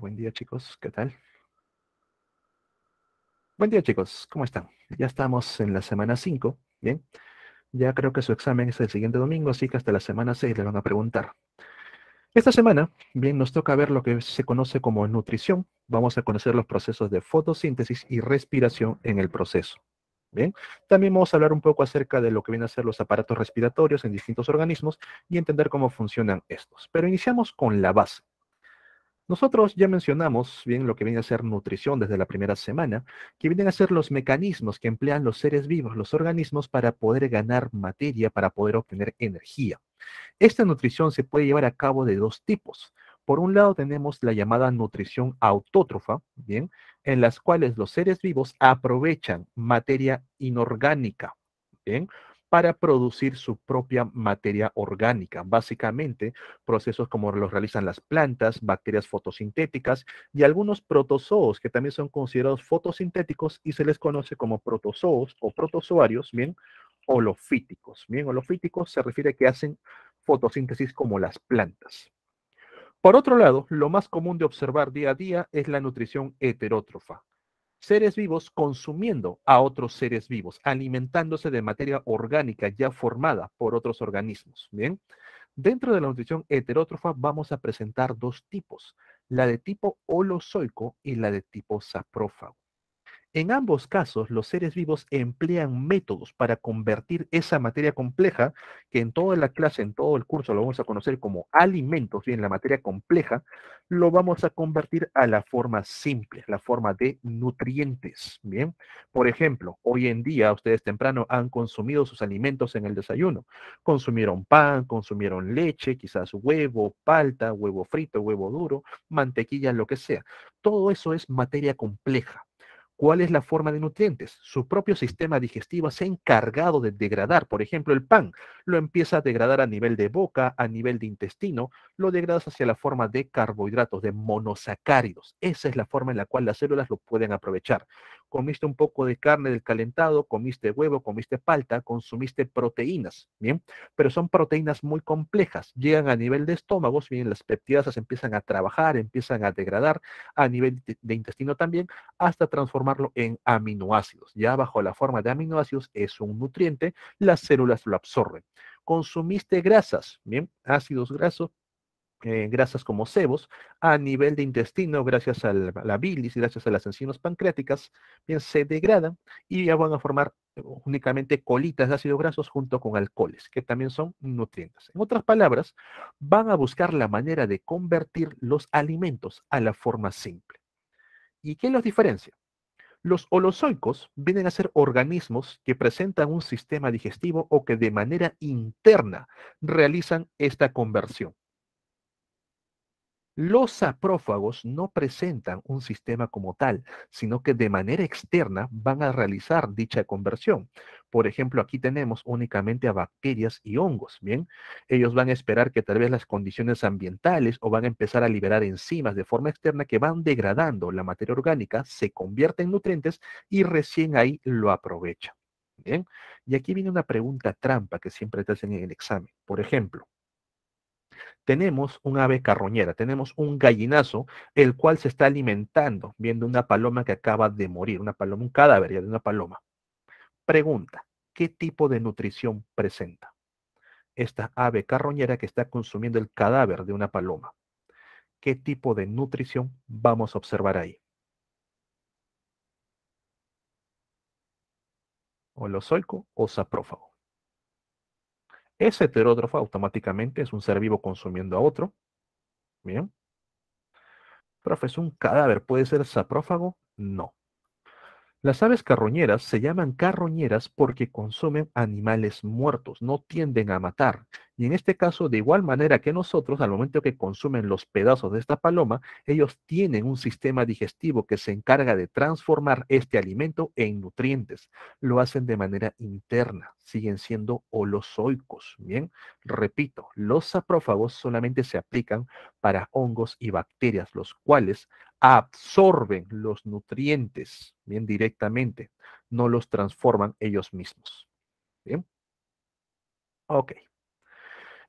buen día chicos, ¿qué tal? Buen día chicos, ¿cómo están? Ya estamos en la semana 5, ¿bien? Ya creo que su examen es el siguiente domingo, así que hasta la semana 6 le van a preguntar. Esta semana, bien, nos toca ver lo que se conoce como nutrición. Vamos a conocer los procesos de fotosíntesis y respiración en el proceso. Bien, también vamos a hablar un poco acerca de lo que vienen a ser los aparatos respiratorios en distintos organismos y entender cómo funcionan estos. Pero iniciamos con la base. Nosotros ya mencionamos bien lo que viene a ser nutrición desde la primera semana, que vienen a ser los mecanismos que emplean los seres vivos, los organismos, para poder ganar materia, para poder obtener energía. Esta nutrición se puede llevar a cabo de dos tipos. Por un lado tenemos la llamada nutrición autótrofa, ¿bien? En las cuales los seres vivos aprovechan materia inorgánica, ¿bien? para producir su propia materia orgánica. Básicamente, procesos como los realizan las plantas, bacterias fotosintéticas y algunos protozoos que también son considerados fotosintéticos y se les conoce como protozoos o protozoarios, bien, holofíticos. Bien, holofíticos se refiere a que hacen fotosíntesis como las plantas. Por otro lado, lo más común de observar día a día es la nutrición heterótrofa, seres vivos consumiendo a otros seres vivos, alimentándose de materia orgánica ya formada por otros organismos. Bien, dentro de la nutrición heterótrofa vamos a presentar dos tipos, la de tipo holozoico y la de tipo saprófago. En ambos casos, los seres vivos emplean métodos para convertir esa materia compleja, que en toda la clase, en todo el curso lo vamos a conocer como alimentos, bien, la materia compleja, lo vamos a convertir a la forma simple, la forma de nutrientes, bien. Por ejemplo, hoy en día ustedes temprano han consumido sus alimentos en el desayuno. Consumieron pan, consumieron leche, quizás huevo, palta, huevo frito, huevo duro, mantequilla, lo que sea. Todo eso es materia compleja ¿Cuál es la forma de nutrientes? Su propio sistema digestivo se ha encargado de degradar, por ejemplo, el pan. Lo empieza a degradar a nivel de boca, a nivel de intestino, lo degradas hacia la forma de carbohidratos, de monosacáridos. Esa es la forma en la cual las células lo pueden aprovechar comiste un poco de carne del calentado, comiste huevo, comiste palta, consumiste proteínas, ¿bien? Pero son proteínas muy complejas, llegan a nivel de estómagos, bien, las peptidasas empiezan a trabajar, empiezan a degradar a nivel de intestino también, hasta transformarlo en aminoácidos. Ya bajo la forma de aminoácidos es un nutriente, las células lo absorben. Consumiste grasas, bien, ácidos grasos, eh, grasas como cebos, a nivel de intestino, gracias a la, bilis bilis, gracias a las enzimas pancreáticas, bien se degradan y ya van a formar únicamente colitas de ácidos grasos junto con alcoholes, que también son nutrientes. En otras palabras, van a buscar la manera de convertir los alimentos a la forma simple. ¿Y qué los diferencia? Los holozoicos vienen a ser organismos que presentan un sistema digestivo o que de manera interna realizan esta conversión. Los saprófagos no presentan un sistema como tal, sino que de manera externa van a realizar dicha conversión. Por ejemplo, aquí tenemos únicamente a bacterias y hongos, ¿bien? Ellos van a esperar que tal vez las condiciones ambientales o van a empezar a liberar enzimas de forma externa que van degradando la materia orgánica, se convierte en nutrientes y recién ahí lo aprovechan. Bien, y aquí viene una pregunta trampa que siempre te hacen en el examen. Por ejemplo, tenemos un ave carroñera, tenemos un gallinazo, el cual se está alimentando viendo una paloma que acaba de morir, una paloma, un cadáver ya de una paloma. Pregunta, ¿qué tipo de nutrición presenta esta ave carroñera que está consumiendo el cadáver de una paloma? ¿Qué tipo de nutrición vamos a observar ahí? ¿Holozoico o saprófago? ¿Es heterótrofo automáticamente es un ser vivo consumiendo a otro. Bien. Profe, ¿es un cadáver? ¿Puede ser saprófago? No. Las aves carroñeras se llaman carroñeras porque consumen animales muertos, no tienden a matar. Y en este caso, de igual manera que nosotros, al momento que consumen los pedazos de esta paloma, ellos tienen un sistema digestivo que se encarga de transformar este alimento en nutrientes. Lo hacen de manera interna, siguen siendo holozoicos. Bien, repito, los saprófagos solamente se aplican para hongos y bacterias, los cuales absorben los nutrientes, bien directamente, no los transforman ellos mismos. Bien. Ok.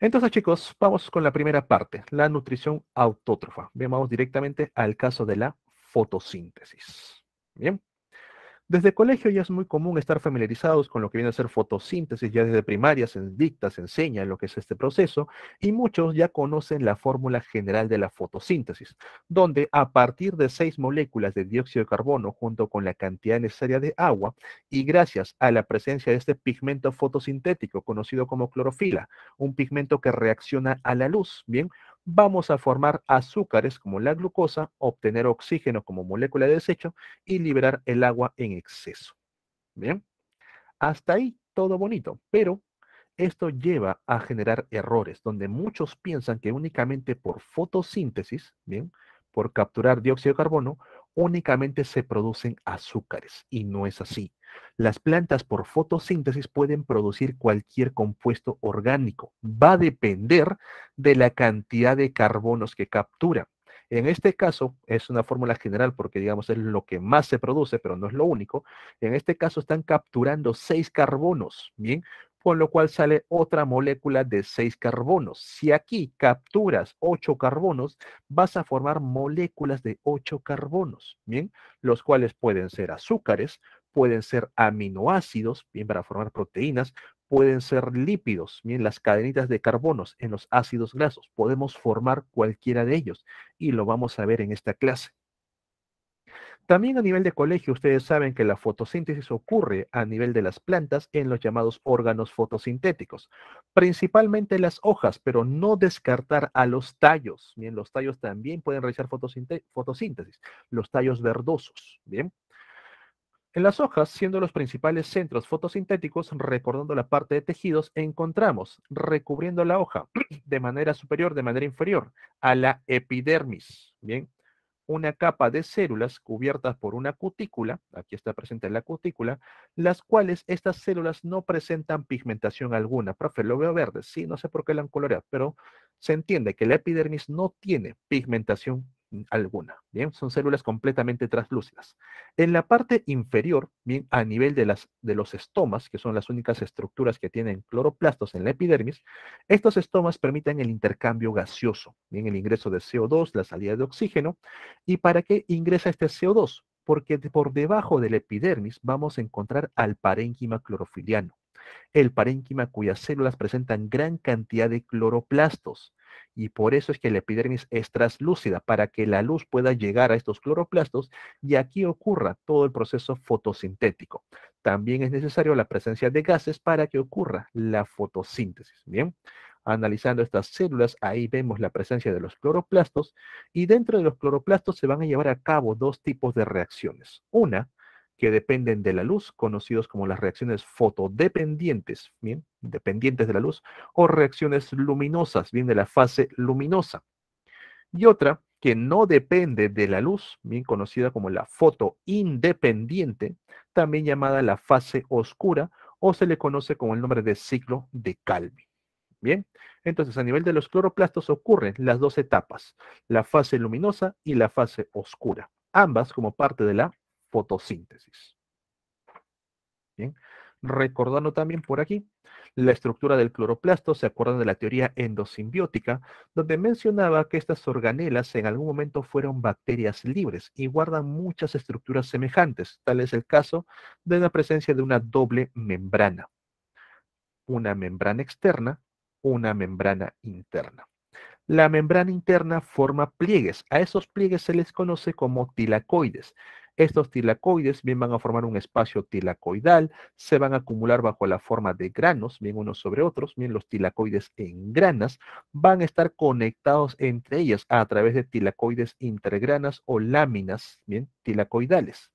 Entonces, chicos, vamos con la primera parte, la nutrición autótrofa. Bien, vamos directamente al caso de la fotosíntesis. Bien. Desde colegio ya es muy común estar familiarizados con lo que viene a ser fotosíntesis, ya desde primaria se dicta, se enseña lo que es este proceso y muchos ya conocen la fórmula general de la fotosíntesis, donde a partir de seis moléculas de dióxido de carbono junto con la cantidad necesaria de agua y gracias a la presencia de este pigmento fotosintético conocido como clorofila, un pigmento que reacciona a la luz, ¿bien? vamos a formar azúcares como la glucosa, obtener oxígeno como molécula de desecho y liberar el agua en exceso. Bien, hasta ahí todo bonito, pero esto lleva a generar errores donde muchos piensan que únicamente por fotosíntesis, bien, por capturar dióxido de carbono, únicamente se producen azúcares y no es así. Las plantas por fotosíntesis pueden producir cualquier compuesto orgánico. Va a depender de la cantidad de carbonos que captura. En este caso, es una fórmula general porque, digamos, es lo que más se produce, pero no es lo único. En este caso, están capturando seis carbonos, ¿bien? con lo cual sale otra molécula de seis carbonos. Si aquí capturas ocho carbonos, vas a formar moléculas de ocho carbonos, ¿bien? Los cuales pueden ser azúcares, pueden ser aminoácidos, bien, para formar proteínas, pueden ser lípidos, bien, las cadenitas de carbonos en los ácidos grasos. Podemos formar cualquiera de ellos y lo vamos a ver en esta clase. También a nivel de colegio, ustedes saben que la fotosíntesis ocurre a nivel de las plantas en los llamados órganos fotosintéticos, principalmente las hojas, pero no descartar a los tallos. Bien, los tallos también pueden realizar fotosíntesis, los tallos verdosos. Bien. En las hojas, siendo los principales centros fotosintéticos, recordando la parte de tejidos, encontramos, recubriendo la hoja de manera superior, de manera inferior, a la epidermis. Bien una capa de células cubiertas por una cutícula, aquí está presente la cutícula, las cuales estas células no presentan pigmentación alguna. Profe, lo veo verde, sí, no sé por qué la han coloreado, pero se entiende que la epidermis no tiene pigmentación alguna. Bien, son células completamente translúcidas. En la parte inferior, bien, a nivel de, las, de los estomas, que son las únicas estructuras que tienen cloroplastos en la epidermis, estos estomas permiten el intercambio gaseoso, bien, el ingreso de CO2, la salida de oxígeno. ¿Y para qué ingresa este CO2? Porque por debajo de la epidermis vamos a encontrar al parénquima clorofiliano el parénquima cuyas células presentan gran cantidad de cloroplastos. Y por eso es que la epidermis es traslúcida para que la luz pueda llegar a estos cloroplastos y aquí ocurra todo el proceso fotosintético. También es necesario la presencia de gases para que ocurra la fotosíntesis. Bien, analizando estas células, ahí vemos la presencia de los cloroplastos y dentro de los cloroplastos se van a llevar a cabo dos tipos de reacciones. Una, que dependen de la luz, conocidos como las reacciones fotodependientes, bien, dependientes de la luz, o reacciones luminosas, bien, de la fase luminosa. Y otra que no depende de la luz, bien conocida como la fotoindependiente, también llamada la fase oscura, o se le conoce con el nombre de ciclo de Calvin. Bien, entonces a nivel de los cloroplastos ocurren las dos etapas, la fase luminosa y la fase oscura, ambas como parte de la fotosíntesis. Bien. Recordando también por aquí la estructura del cloroplasto, se acuerdan de la teoría endosimbiótica, donde mencionaba que estas organelas en algún momento fueron bacterias libres y guardan muchas estructuras semejantes. Tal es el caso de la presencia de una doble membrana, una membrana externa, una membrana interna. La membrana interna forma pliegues. A esos pliegues se les conoce como tilacoides estos tilacoides bien van a formar un espacio tilacoidal, se van a acumular bajo la forma de granos, bien unos sobre otros, bien los tilacoides en granas, van a estar conectados entre ellas a través de tilacoides intergranas o láminas, bien, tilacoidales.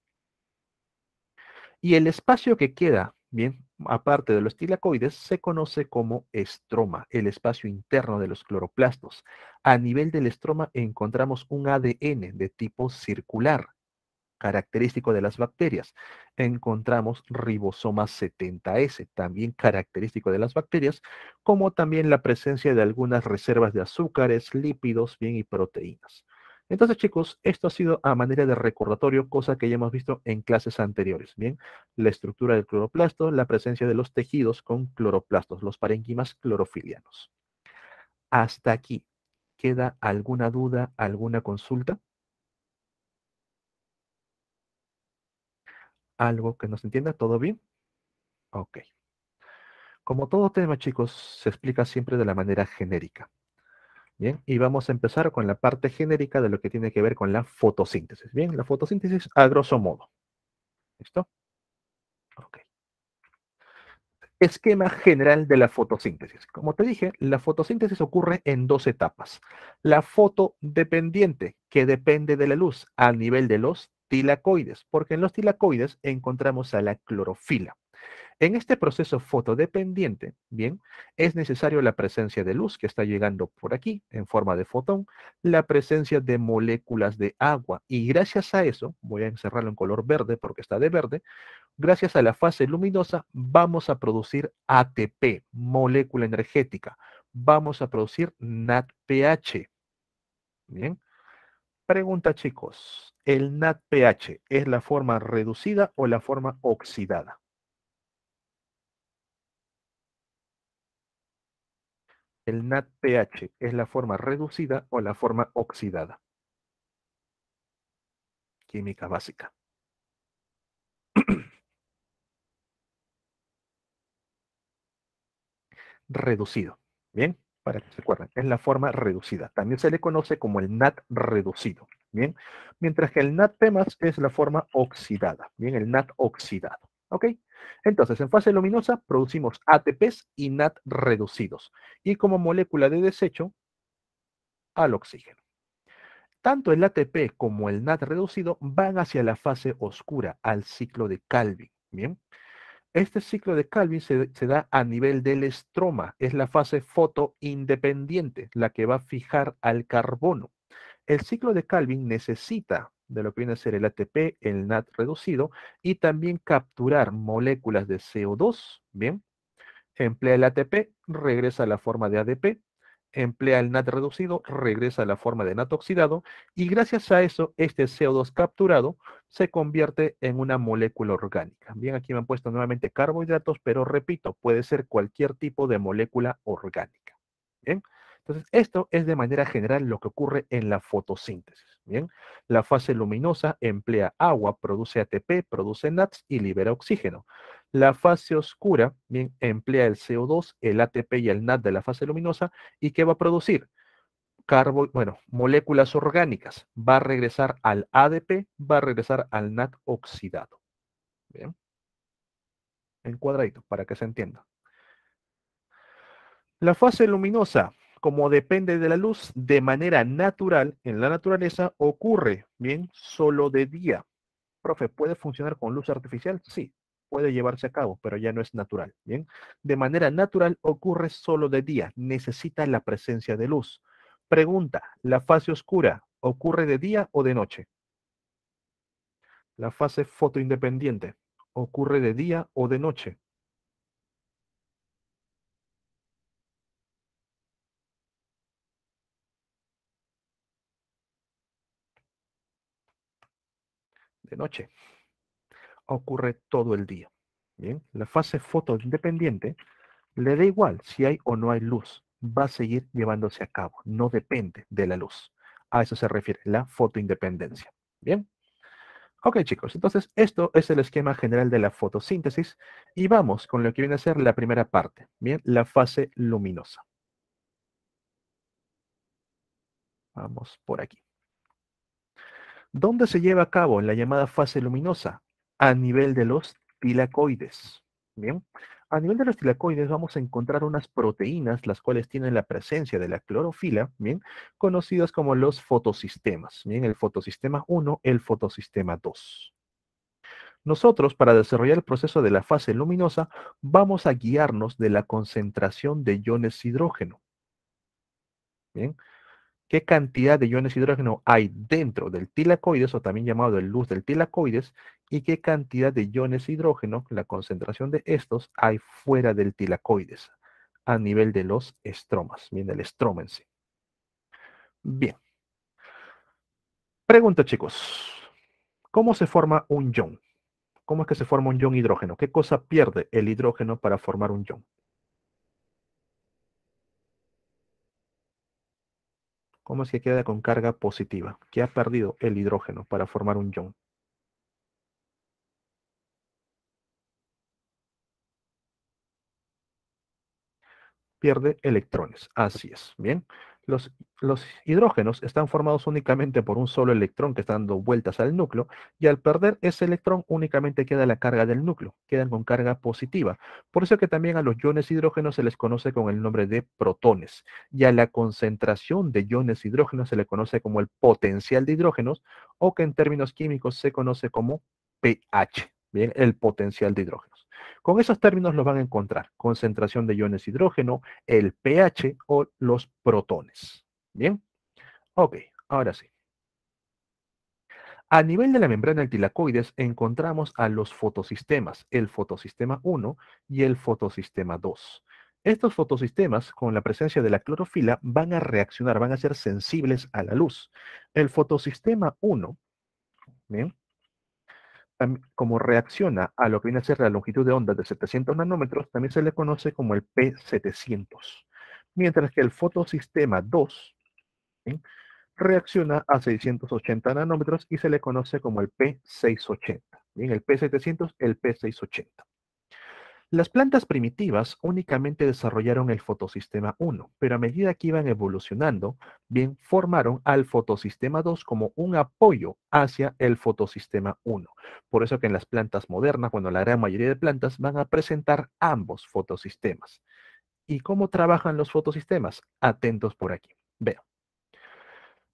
Y el espacio que queda, bien, aparte de los tilacoides, se conoce como estroma, el espacio interno de los cloroplastos. A nivel del estroma encontramos un ADN de tipo circular característico de las bacterias. Encontramos ribosoma 70S, también característico de las bacterias, como también la presencia de algunas reservas de azúcares, lípidos, bien y proteínas. Entonces, chicos, esto ha sido a manera de recordatorio, cosa que ya hemos visto en clases anteriores. Bien, la estructura del cloroplasto, la presencia de los tejidos con cloroplastos, los parenquimas clorofilianos. Hasta aquí. ¿Queda alguna duda, alguna consulta? algo que nos entienda. ¿Todo bien? Ok. Como todo tema, chicos, se explica siempre de la manera genérica. Bien, y vamos a empezar con la parte genérica de lo que tiene que ver con la fotosíntesis. Bien, la fotosíntesis a grosso modo. ¿Listo? Ok. Esquema general de la fotosíntesis. Como te dije, la fotosíntesis ocurre en dos etapas. La fotodependiente, que depende de la luz a nivel de los tilacoides, porque en los tilacoides encontramos a la clorofila. En este proceso fotodependiente, bien, es necesaria la presencia de luz que está llegando por aquí en forma de fotón, la presencia de moléculas de agua y gracias a eso, voy a encerrarlo en color verde porque está de verde, gracias a la fase luminosa vamos a producir ATP, molécula energética, vamos a producir NADPH. Bien, pregunta chicos, el NADPH es la forma reducida o la forma oxidada. El NADPH es la forma reducida o la forma oxidada. Química básica. reducido. Bien, para que se acuerden, es la forma reducida. También se le conoce como el NAT reducido. ¿bien? Mientras que el nat es la forma oxidada, ¿bien? El nat oxidado, ¿ok? Entonces, en fase luminosa producimos ATPs y NAT reducidos, y como molécula de desecho, al oxígeno. Tanto el ATP como el NAT reducido van hacia la fase oscura, al ciclo de Calvin, ¿bien? Este ciclo de Calvin se, se, da a nivel del estroma, es la fase fotoindependiente, la que va a fijar al carbono el ciclo de Calvin necesita de lo que viene a ser el ATP, el NAT reducido, y también capturar moléculas de CO2, ¿bien? Emplea el ATP, regresa a la forma de ADP, emplea el NAT reducido, regresa a la forma de NAT oxidado, y gracias a eso, este CO2 capturado se convierte en una molécula orgánica. Bien, aquí me han puesto nuevamente carbohidratos, pero repito, puede ser cualquier tipo de molécula orgánica. Bien. Entonces, esto es de manera general lo que ocurre en la fotosíntesis. Bien, la fase luminosa emplea agua, produce ATP, produce NAT y libera oxígeno. La fase oscura, bien, emplea el CO2, el ATP y el NAT de la fase luminosa y ¿qué va a producir? Carbo, bueno, moléculas orgánicas. Va a regresar al ADP, va a regresar al NAT oxidado. Bien. En cuadradito, para que se entienda. La fase luminosa como depende de la luz de manera natural en la naturaleza, ocurre, bien, solo de día. Profe, ¿puede funcionar con luz artificial? Sí, puede llevarse a cabo, pero ya no es natural, bien. De manera natural ocurre solo de día, necesita la presencia de luz. Pregunta, ¿la fase oscura ocurre de día o de noche? La fase fotoindependiente ocurre de día o de noche. de noche. Ocurre todo el día. Bien, la fase fotoindependiente le da igual si hay o no hay luz, va a seguir llevándose a cabo, no depende de la luz. A eso se refiere la fotoindependencia. Bien. Ok, chicos, entonces esto es el esquema general de la fotosíntesis y vamos con lo que viene a ser la primera parte, bien, la fase luminosa. Vamos por aquí. ¿Dónde se lleva a cabo la llamada fase luminosa? A nivel de los tilacoides. Bien, a nivel de los tilacoides vamos a encontrar unas proteínas, las cuales tienen la presencia de la clorofila, bien, conocidas como los fotosistemas, bien, el fotosistema 1, el fotosistema 2. Nosotros, para desarrollar el proceso de la fase luminosa, vamos a guiarnos de la concentración de iones hidrógeno. Bien, qué cantidad de iones hidrógeno hay dentro del tilacoides, o también llamado el luz del tilacoides, y qué cantidad de iones hidrógeno, la concentración de estos, hay fuera del tilacoides, a nivel de los estromas, bien, el estroma en sí. Bien. Pregunta, chicos. ¿Cómo se forma un ion? ¿Cómo es que se forma un ion hidrógeno? ¿Qué cosa pierde el hidrógeno para formar un ion? ¿Cómo es que queda con carga positiva? Que ha perdido el hidrógeno para formar un ion. Pierde electrones. Así es. Bien. Los, hidrógenos están formados únicamente por un solo electrón que está dando vueltas al núcleo y al perder ese electrón únicamente queda la carga del núcleo, quedan con carga positiva. Por eso que también a los iones hidrógenos se les conoce con el nombre de protones y a la concentración de iones hidrógenos se le conoce como el potencial de hidrógenos o que en términos químicos se conoce como pH, bien, el potencial de hidrógenos. Con esos términos los van a encontrar, concentración de iones hidrógeno, el pH o los protones. ¿Bien? Ok, ahora sí. A nivel de la membrana tilacoides encontramos a los fotosistemas, el fotosistema 1 y el fotosistema 2. Estos fotosistemas, con la presencia de la clorofila, van a reaccionar, van a ser sensibles a la luz. El fotosistema 1, ¿bien? como reacciona a lo que viene a ser la longitud de onda de 700 nanómetros, también se le conoce como el P700. Mientras que el fotosistema 2 reacciona a 680 nanómetros y se le conoce como el P680. Bien, el P700, el P680. Las plantas primitivas únicamente desarrollaron el fotosistema 1, pero a medida que iban evolucionando, bien formaron al fotosistema 2 como un apoyo hacia el fotosistema 1. Por eso que en las plantas modernas, cuando la gran mayoría de plantas van a presentar ambos fotosistemas. ¿Y cómo trabajan los fotosistemas? Atentos por aquí. Veo.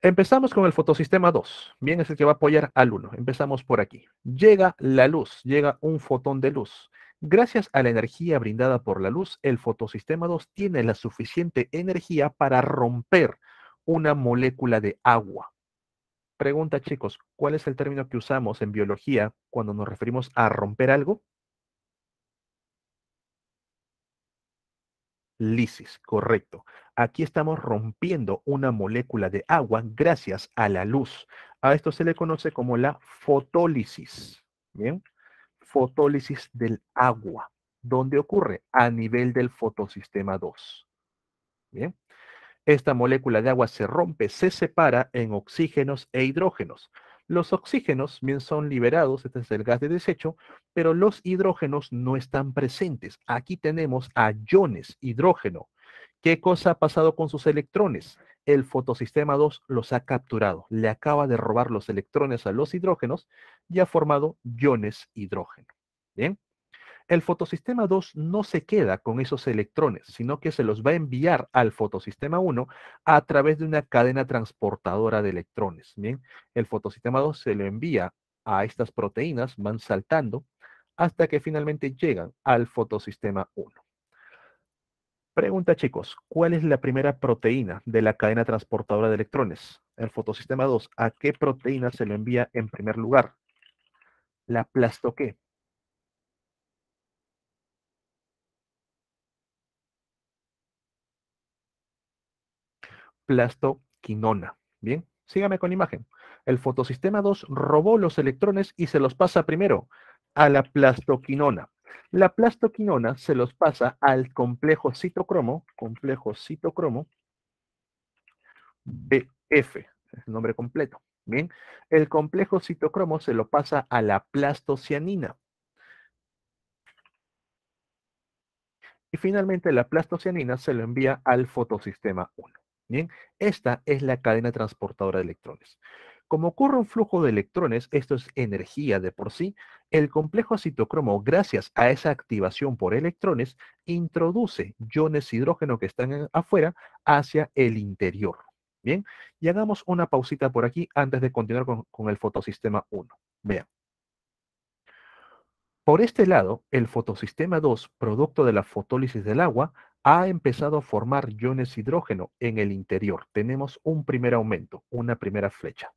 Empezamos con el fotosistema 2. Bien, es el que va a apoyar al 1. Empezamos por aquí. Llega la luz, llega un fotón de luz. Gracias a la energía brindada por la luz, el fotosistema 2 tiene la suficiente energía para romper una molécula de agua. Pregunta, chicos, ¿cuál es el término que usamos en biología cuando nos referimos a romper algo? Lisis, correcto. Aquí estamos rompiendo una molécula de agua gracias a la luz. A esto se le conoce como la fotólisis. Bien fotólisis del agua. ¿Dónde ocurre? A nivel del fotosistema 2. Bien. Esta molécula de agua se rompe, se separa en oxígenos e hidrógenos. Los oxígenos bien son liberados, este es el gas de desecho, pero los hidrógenos no están presentes. Aquí tenemos a iones, hidrógeno. ¿Qué cosa ha pasado con sus electrones? el fotosistema 2 los ha capturado, le acaba de robar los electrones a los hidrógenos y ha formado iones hidrógeno. Bien, el fotosistema 2 no se queda con esos electrones, sino que se los va a enviar al fotosistema 1 a través de una cadena transportadora de electrones. Bien, el fotosistema 2 se lo envía a estas proteínas, van saltando hasta que finalmente llegan al fotosistema 1. Pregunta chicos, ¿cuál es la primera proteína de la cadena transportadora de electrones? El fotosistema 2, ¿a qué proteína se lo envía en primer lugar? La plastoqué. Plastoquinona. Bien, sígame con imagen. El fotosistema 2 robó los electrones y se los pasa primero a la plastoquinona. La plastoquinona se los pasa al complejo citocromo, complejo citocromo BF, es el nombre completo. Bien, el complejo citocromo se lo pasa a la plastocianina. Y finalmente la plastocianina se lo envía al fotosistema 1. Bien, esta es la cadena transportadora de electrones. Como ocurre un flujo de electrones, esto es energía de por sí, el complejo acitocromo, gracias a esa activación por electrones, introduce iones hidrógeno que están afuera hacia el interior. Bien, y hagamos una pausita por aquí antes de continuar con, con el fotosistema 1. Vean. Por este lado, el fotosistema 2, producto de la fotólisis del agua, ha empezado a formar iones hidrógeno en el interior. Tenemos un primer aumento, una primera flecha.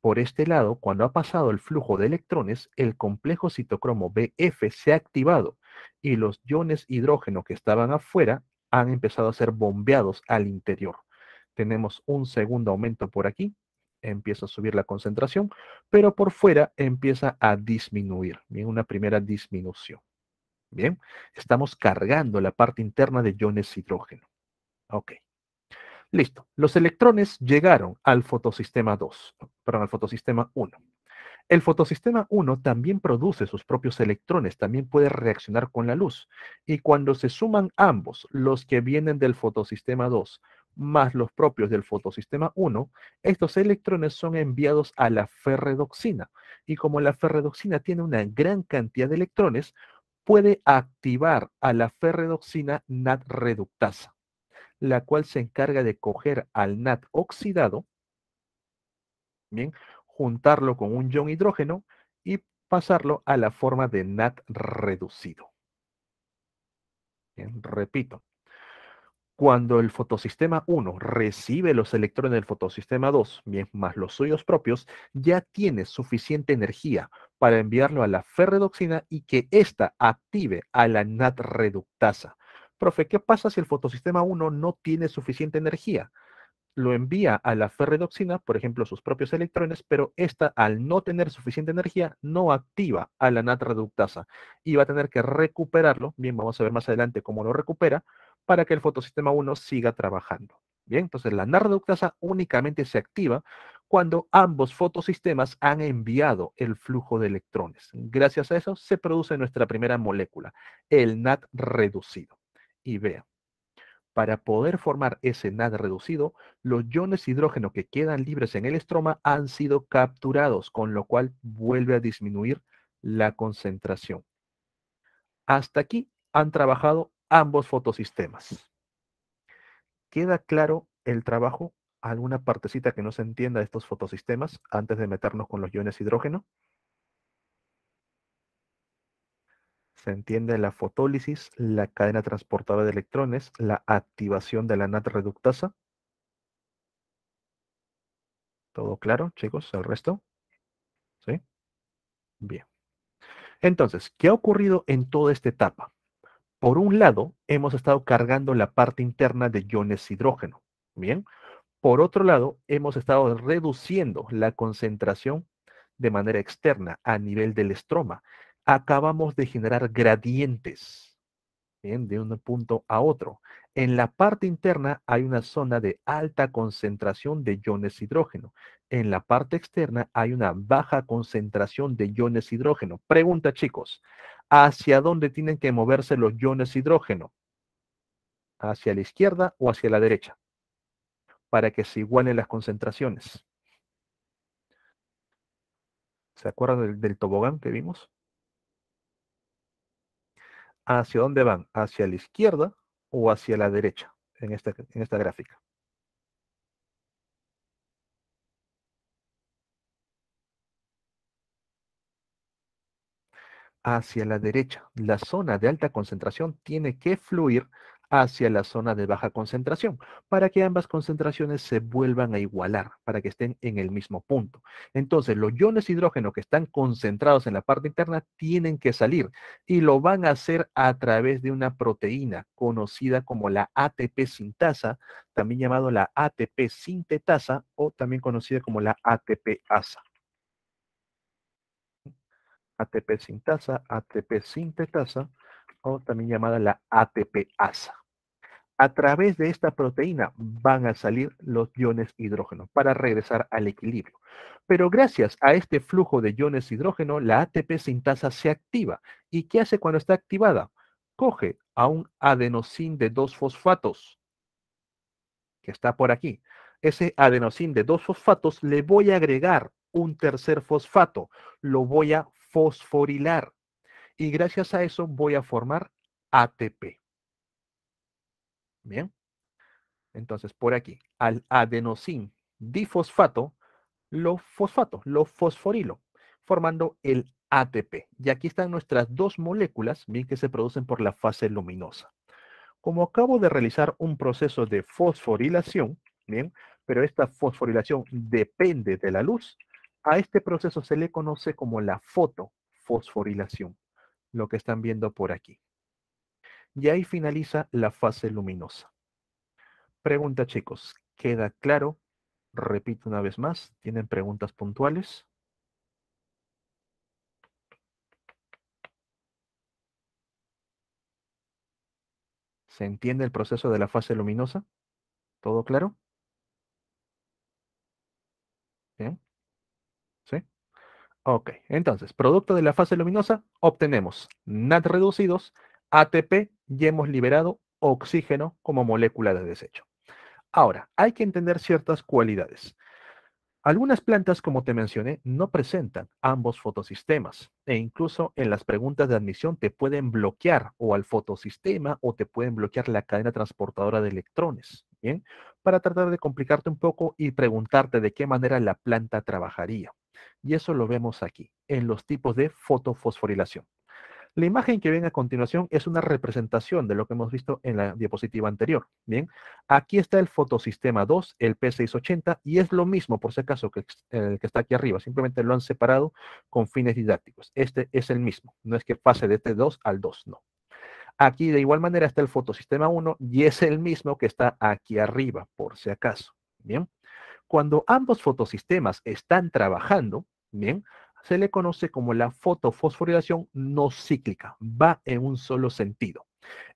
Por este lado, cuando ha pasado el flujo de electrones, el complejo citocromo BF se ha activado y los iones hidrógeno que estaban afuera han empezado a ser bombeados al interior. Tenemos un segundo aumento por aquí, empieza a subir la concentración, pero por fuera empieza a disminuir. una primera disminución. Bien, estamos cargando la parte interna de iones hidrógeno. Ok. Listo, los electrones llegaron al fotosistema 2, perdón, al fotosistema 1. El fotosistema 1 también produce sus propios electrones, también puede reaccionar con la luz. Y cuando se suman ambos, los que vienen del fotosistema 2 más los propios del fotosistema 1, estos electrones son enviados a la ferredoxina. Y como la ferredoxina tiene una gran cantidad de electrones, puede activar a la ferredoxina natreductasa la cual se encarga de coger al NAT oxidado, bien, juntarlo con un ion hidrógeno y pasarlo a la forma de NAT reducido. Bien, repito, cuando el fotosistema 1 recibe los electrones del fotosistema 2, bien más los suyos propios, ya tiene suficiente energía para enviarlo a la ferredoxina y que ésta active a la NAT reductasa, Profe, ¿qué pasa si el fotosistema 1 no tiene suficiente energía? Lo envía a la ferredoxina, por ejemplo, sus propios electrones, pero esta, al no tener suficiente energía, no activa a la reductasa y va a tener que recuperarlo. Bien, vamos a ver más adelante cómo lo recupera para que el fotosistema 1 siga trabajando. Bien, entonces la reductasa únicamente se activa cuando ambos fotosistemas han enviado el flujo de electrones. Gracias a eso se produce nuestra primera molécula, el NAT reducido y vea, Para poder formar ese NAD reducido, los iones hidrógeno que quedan libres en el estroma han sido capturados, con lo cual vuelve a disminuir la concentración. Hasta aquí han trabajado ambos fotosistemas. ¿Queda claro el trabajo? ¿Alguna partecita que no se entienda de estos fotosistemas antes de meternos con los iones hidrógeno? se entiende la fotólisis, la cadena transportadora de electrones, la activación de la NAT-reductasa. ¿Todo claro, chicos? ¿El resto? ¿Sí? Bien. Entonces, ¿qué ha ocurrido en toda esta etapa? Por un lado, hemos estado cargando la parte interna de iones hidrógeno. Bien. Por otro lado, hemos estado reduciendo la concentración de manera externa a nivel del estroma acabamos de generar gradientes de un punto a otro. En la parte interna hay una zona de alta concentración de iones hidrógeno. En la parte externa hay una baja concentración de iones hidrógeno. Pregunta, chicos, ¿hacia dónde tienen que moverse los iones hidrógeno? ¿Hacia la izquierda o hacia la derecha? Para que se igualen las concentraciones. ¿Se acuerdan del tobogán que vimos? ¿hacia dónde van? ¿Hacia la izquierda o hacia la derecha en esta, en esta gráfica? hacia la derecha. La zona de alta concentración tiene que fluir hacia la zona de baja concentración, para que ambas concentraciones se vuelvan a igualar, para que estén en el mismo punto. Entonces, los iones de hidrógeno que están concentrados en la parte interna tienen que salir y lo van a hacer a través de una proteína conocida como la ATP sintasa, también llamado la ATP sintetasa o también conocida como la ATPasa. ATP sintasa, ATP sintetasa también llamada la ATPasa. A través de esta proteína van a salir los iones hidrógeno para regresar al equilibrio. Pero gracias a este flujo de iones hidrógeno, la ATP sintasa se activa. ¿Y qué hace cuando está activada? Coge a un adenosín de dos fosfatos, que está por aquí. Ese adenosín de dos fosfatos le voy a agregar un tercer fosfato, lo voy a fosforilar y gracias a eso voy a formar ATP. Bien. Entonces, por aquí, al adenosin difosfato, lo fosfato, lo fosforilo, formando el ATP. Y aquí están nuestras dos moléculas, bien que se producen por la fase luminosa. Como acabo de realizar un proceso de fosforilación, bien, pero esta fosforilación depende de la luz, a este proceso se le conoce como la fotofosforilación lo que están viendo por aquí. Y ahí finaliza la fase luminosa. Pregunta chicos, ¿queda claro? Repito una vez más, ¿tienen preguntas puntuales? ¿Se entiende el proceso de la fase luminosa? ¿Todo claro? ¿Bien? ¿Sí? Ok, entonces, producto de la fase luminosa, obtenemos NAT reducidos, ATP y hemos liberado oxígeno como molécula de desecho. Ahora, hay que entender ciertas cualidades. Algunas plantas, como te mencioné, no presentan ambos fotosistemas e incluso en las preguntas de admisión te pueden bloquear o al fotosistema o te pueden bloquear la cadena transportadora de electrones, ¿bien? Para tratar de complicarte un poco y preguntarte de qué manera la planta trabajaría, y eso lo vemos aquí, en los tipos de fotofosforilación. La imagen que ven a continuación es una representación de lo que hemos visto en la diapositiva anterior. Bien, aquí está el fotosistema 2, el P680, y es lo mismo, por si acaso, que el eh, que está aquí arriba. Simplemente lo han separado con fines didácticos. Este es el mismo. No es que pase de t este 2 al 2, no. Aquí de igual manera está el fotosistema 1 y es el mismo que está aquí arriba, por si acaso. Bien. Cuando ambos fotosistemas están trabajando, bien, se le conoce como la fotofosforilación no cíclica, va en un solo sentido.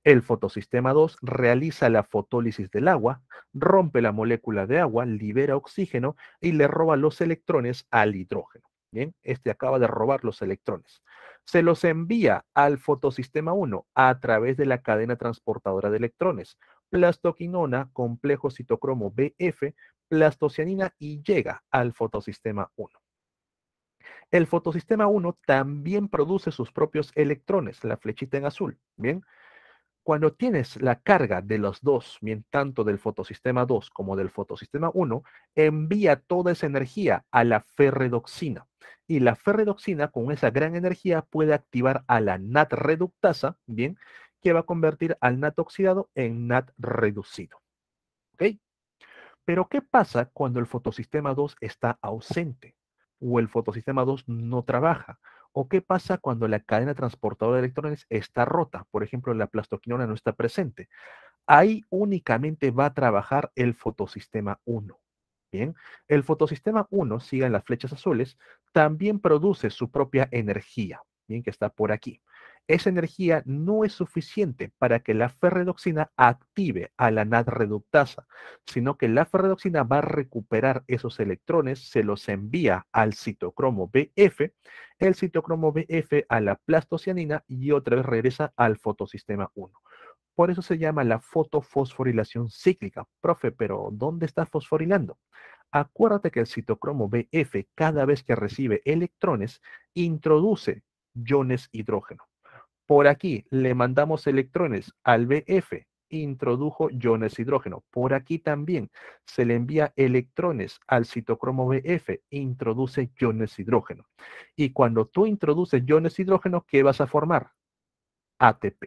El fotosistema 2 realiza la fotólisis del agua, rompe la molécula de agua, libera oxígeno y le roba los electrones al hidrógeno. Bien, este acaba de robar los electrones. Se los envía al fotosistema 1 a través de la cadena transportadora de electrones, plastoquinona, complejo citocromo BF, plastocianina y llega al fotosistema 1. El fotosistema 1 también produce sus propios electrones, la flechita en azul. Bien, cuando tienes la carga de los dos, bien tanto del fotosistema 2 como del fotosistema 1, envía toda esa energía a la ferredoxina. Y la ferredoxina, con esa gran energía, puede activar a la NAT reductasa, bien, que va a convertir al NAT oxidado en NAT reducido. ¿Ok? Pero ¿qué pasa cuando el fotosistema 2 está ausente o el fotosistema 2 no trabaja? ¿O qué pasa cuando la cadena transportadora de electrones está rota? Por ejemplo, la plastoquinona no está presente. Ahí únicamente va a trabajar el fotosistema 1. Bien, el fotosistema 1, sigan las flechas azules, también produce su propia energía, bien, que está por aquí esa energía no es suficiente para que la ferredoxina active a la NAD-reductasa, sino que la ferredoxina va a recuperar esos electrones, se los envía al citocromo BF, el citocromo BF a la plastocianina y otra vez regresa al fotosistema 1. Por eso se llama la fotofosforilación cíclica. Profe, pero ¿dónde está fosforilando? Acuérdate que el citocromo BF, cada vez que recibe electrones, introduce iones hidrógeno. Por aquí le mandamos electrones al BF, introdujo iones hidrógeno. Por aquí también se le envía electrones al citocromo BF, introduce iones hidrógeno. Y cuando tú introduces iones hidrógeno, ¿qué vas a formar? ATP.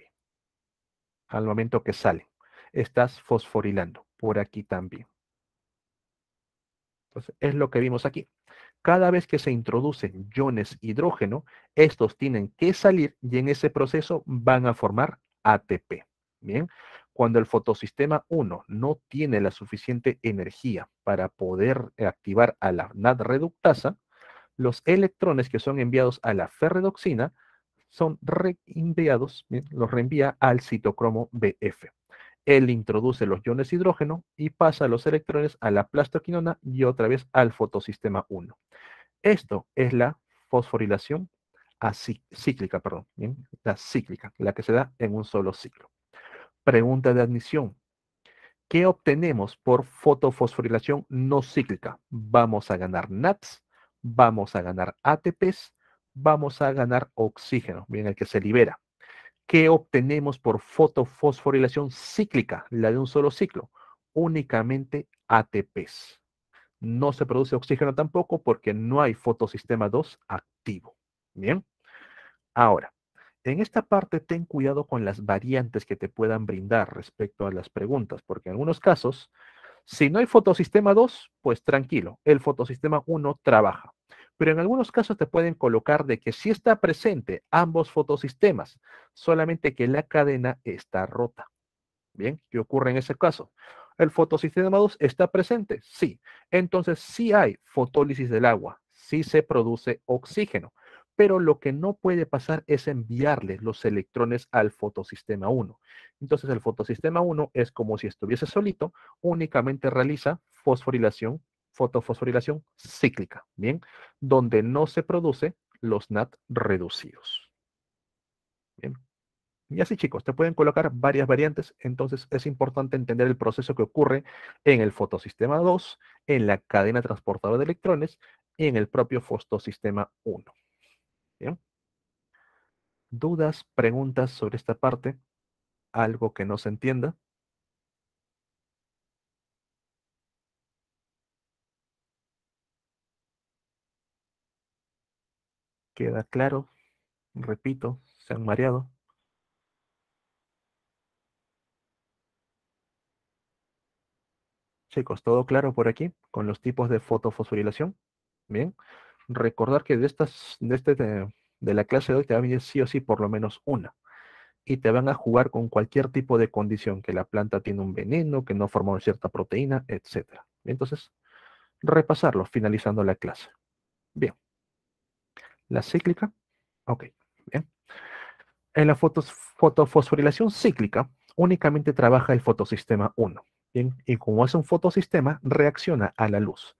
Al momento que sale, estás fosforilando. Por aquí también. Entonces, es lo que vimos aquí. Cada vez que se introducen iones hidrógeno, estos tienen que salir y en ese proceso van a formar ATP. Bien, cuando el fotosistema 1 no tiene la suficiente energía para poder activar a la NAD reductasa, los electrones que son enviados a la ferredoxina son reenviados, los reenvía al citocromo BF. Él introduce los iones hidrógeno y pasa los electrones a la plastoquinona y otra vez al fotosistema 1. Esto es la fosforilación cíclica, perdón, la cíclica, la que se da en un solo ciclo. Pregunta de admisión. ¿Qué obtenemos por fotofosforilación no cíclica? Vamos a ganar naps vamos a ganar ATPs, vamos a ganar oxígeno, bien, el que se libera. ¿Qué obtenemos por fotofosforilación cíclica, la de un solo ciclo? Únicamente ATPs no se produce oxígeno tampoco porque no hay fotosistema 2 activo. Bien. Ahora, en esta parte ten cuidado con las variantes que te puedan brindar respecto a las preguntas, porque en algunos casos, si no hay fotosistema 2, pues tranquilo, el fotosistema 1 trabaja. Pero en algunos casos te pueden colocar de que si está presente ambos fotosistemas, solamente que la cadena está rota. Bien, ¿qué ocurre en ese caso? ¿El fotosistema 2 está presente? Sí. Entonces sí hay fotólisis del agua, sí se produce oxígeno, pero lo que no puede pasar es enviarle los electrones al fotosistema 1. Entonces el fotosistema 1 es como si estuviese solito, únicamente realiza fosforilación, fotofosforilación cíclica, ¿bien? Donde no se produce los NAT reducidos. Bien, y así chicos, te pueden colocar varias variantes, entonces es importante entender el proceso que ocurre en el fotosistema 2, en la cadena transportadora de electrones y en el propio fotosistema 1. ¿Bien? ¿Dudas, preguntas sobre esta parte? ¿Algo que no se entienda? ¿Queda claro? Repito, se han mareado. Chicos, ¿todo claro por aquí con los tipos de fotofosforilación? Bien. Recordar que de estas, de, este, de, la clase de hoy te va a venir sí o sí por lo menos una. Y te van a jugar con cualquier tipo de condición, que la planta tiene un veneno, que no forma una cierta proteína, etc. Entonces, repasarlo finalizando la clase. Bien. La cíclica. Ok, bien. En la fotos, fotofosforilación cíclica únicamente trabaja el fotosistema 1 y como es un fotosistema, reacciona a la luz.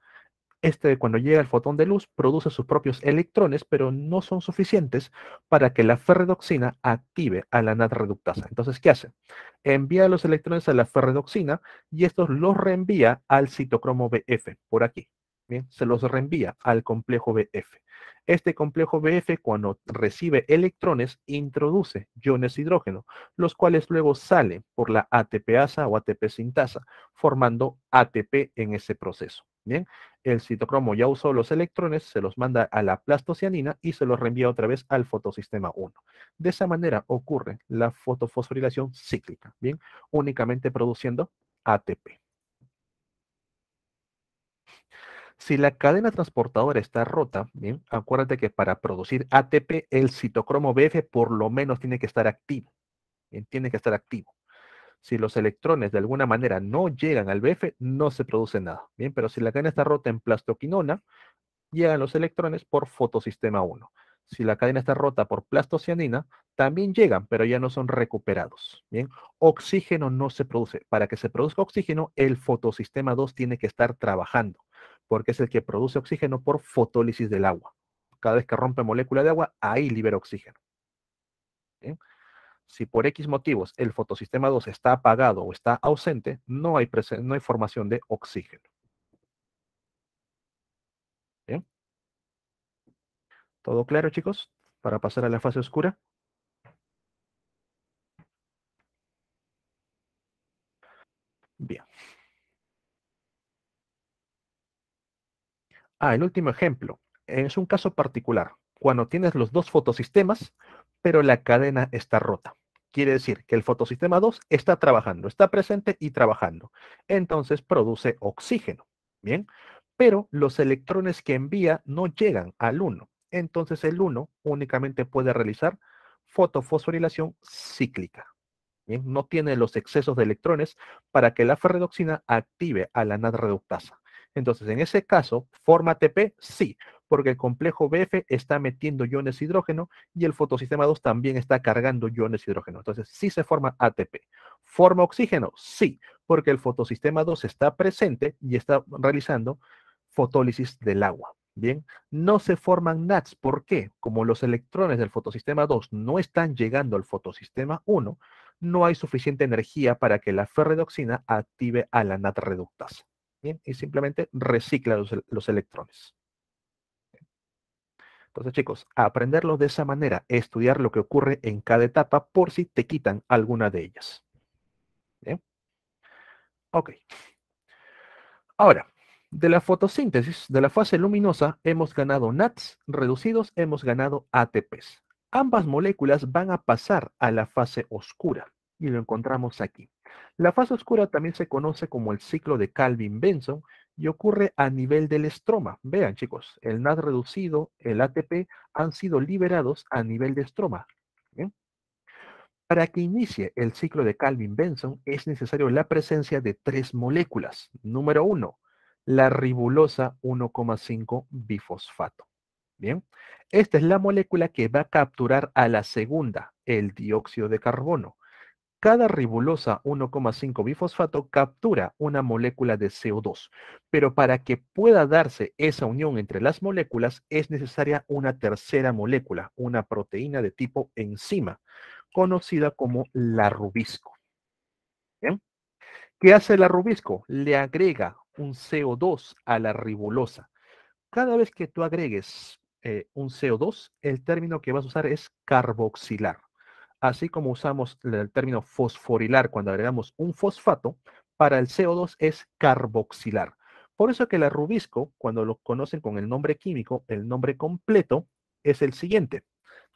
Este, cuando llega el fotón de luz, produce sus propios electrones, pero no son suficientes para que la ferredoxina active a la reductasa. Entonces, ¿qué hace? Envía los electrones a la ferredoxina y estos los reenvía al citocromo BF, por aquí se los reenvía al complejo BF. Este complejo BF, cuando recibe electrones, introduce iones hidrógeno, los cuales luego salen por la ATPasa o ATP sintasa, formando ATP en ese proceso. Bien, el citocromo ya usó los electrones, se los manda a la plastocianina y se los reenvía otra vez al fotosistema 1. De esa manera ocurre la fotofosforilación cíclica, bien, únicamente produciendo ATP. Si la cadena transportadora está rota, bien, acuérdate que para producir ATP, el citocromo BF por lo menos tiene que estar activo. tiene que estar activo. Si los electrones de alguna manera no llegan al BF, no se produce nada. Bien, pero si la cadena está rota en plastoquinona, llegan los electrones por fotosistema 1. Si la cadena está rota por plastocianina, también llegan, pero ya no son recuperados. Bien, oxígeno no se produce. Para que se produzca oxígeno, el fotosistema 2 tiene que estar trabajando porque es el que produce oxígeno por fotólisis del agua. Cada vez que rompe molécula de agua, ahí libera oxígeno. Si por X motivos el fotosistema 2 está apagado o está ausente, no hay, no hay formación de oxígeno. ¿Todo claro, chicos? Para pasar a la fase oscura. Bien. Ah, el último ejemplo. Es un caso particular, cuando tienes los dos fotosistemas, pero la cadena está rota. Quiere decir que el fotosistema 2 está trabajando, está presente y trabajando. Entonces produce oxígeno, ¿bien? Pero los electrones que envía no llegan al 1. Entonces el 1 únicamente puede realizar fotofosforilación cíclica. ¿bien? No tiene los excesos de electrones para que la ferredoxina active a la reductasa. Entonces, en ese caso, ¿forma ATP? Sí, porque el complejo BF está metiendo iones hidrógeno y el fotosistema 2 también está cargando iones hidrógeno. Entonces, sí se forma ATP. ¿Forma oxígeno? Sí, porque el fotosistema 2 está presente y está realizando fotólisis del agua. Bien, no se forman NATs. ¿Por qué? Como los electrones del fotosistema 2 no están llegando al fotosistema 1, no hay suficiente energía para que la ferredoxina active a la NAT reductasa y simplemente recicla los, electrones. Entonces, chicos, aprenderlo de esa manera, estudiar lo que ocurre en cada etapa por si te quitan alguna de ellas. Ok. Ahora, de la fotosíntesis, de la fase luminosa, hemos ganado NATs reducidos, hemos ganado ATPs. Ambas moléculas van a pasar a la fase oscura y lo encontramos aquí. La fase oscura también se conoce como el ciclo de Calvin-Benson y ocurre a nivel del estroma. Vean, chicos, el NAD reducido, el ATP, han sido liberados a nivel de estroma. Para que inicie el ciclo de Calvin-Benson es necesario la presencia de tres moléculas. Número uno, la ribulosa 1,5 bifosfato. Bien, esta es la molécula que va a capturar a la segunda, el dióxido de carbono. Cada ribulosa 1,5 bifosfato captura una molécula de CO2, pero para que pueda darse esa unión entre las moléculas es necesaria una tercera molécula, una proteína de tipo enzima, conocida como la rubisco. ¿Qué hace la rubisco? Le agrega un CO2 a la ribulosa. Cada vez que tú agregues eh, un CO2, el término que vas a usar es carboxilar así como usamos el término fosforilar cuando agregamos un fosfato, para el CO2 es carboxilar. Por eso que el Rubisco, cuando lo conocen con el nombre químico, el nombre completo es el siguiente.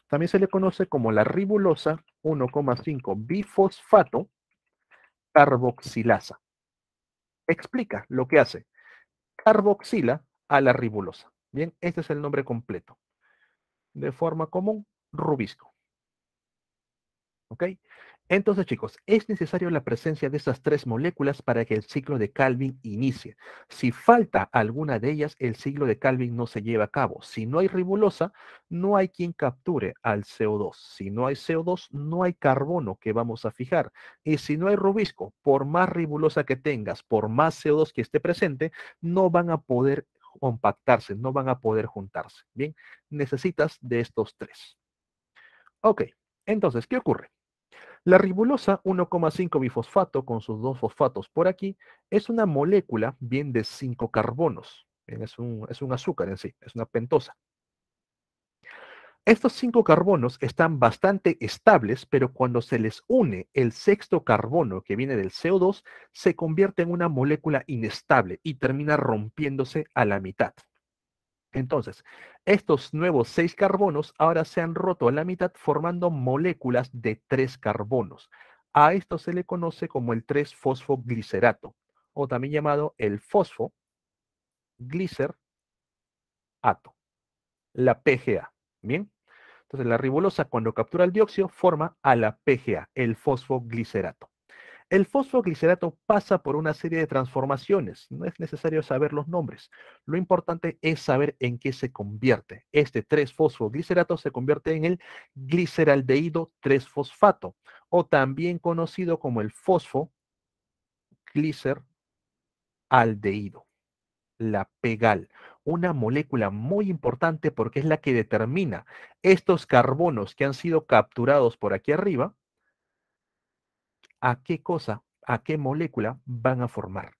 También se le conoce como la ribulosa 1,5 bifosfato carboxilasa. Explica lo que hace. Carboxila a la ribulosa. Bien, este es el nombre completo. De forma común, rubisco. ¿Ok? Entonces, chicos, es necesario la presencia de estas tres moléculas para que el ciclo de Calvin inicie. Si falta alguna de ellas, el ciclo de Calvin no se lleva a cabo. Si no hay ribulosa, no hay quien capture al CO2. Si no hay CO2, no hay carbono que vamos a fijar. Y si no hay rubisco, por más ribulosa que tengas, por más CO2 que esté presente, no van a poder compactarse, no van a poder juntarse. Bien, necesitas de estos tres. Ok, entonces, ¿qué ocurre? La ribulosa 1,5 bifosfato con sus dos fosfatos por aquí es una molécula bien de 5 carbonos. es, un, es un azúcar en sí, es una pentosa. Estos cinco carbonos están bastante estables, pero cuando se les une el sexto carbono que viene del CO2, se convierte en una molécula inestable y termina rompiéndose a la mitad. Entonces, estos nuevos seis carbonos ahora se han roto a la mitad formando moléculas de tres carbonos. A esto se le conoce como el 3-fosfoglicerato, o también llamado el fosfoglicerato, la PGA. ¿Bien? Entonces, la ribulosa cuando captura el dióxido forma a la PGA, el fosfoglicerato. El fosfoglicerato pasa por una serie de transformaciones, no es necesario saber los nombres, lo importante es saber en qué se convierte. Este 3-fosfoglicerato se convierte en el gliceraldehído 3-fosfato, o también conocido como el fosfo la PEGAL, una molécula muy importante porque es la que determina estos carbonos que han sido capturados por aquí arriba, a qué cosa, a qué molécula van a formar.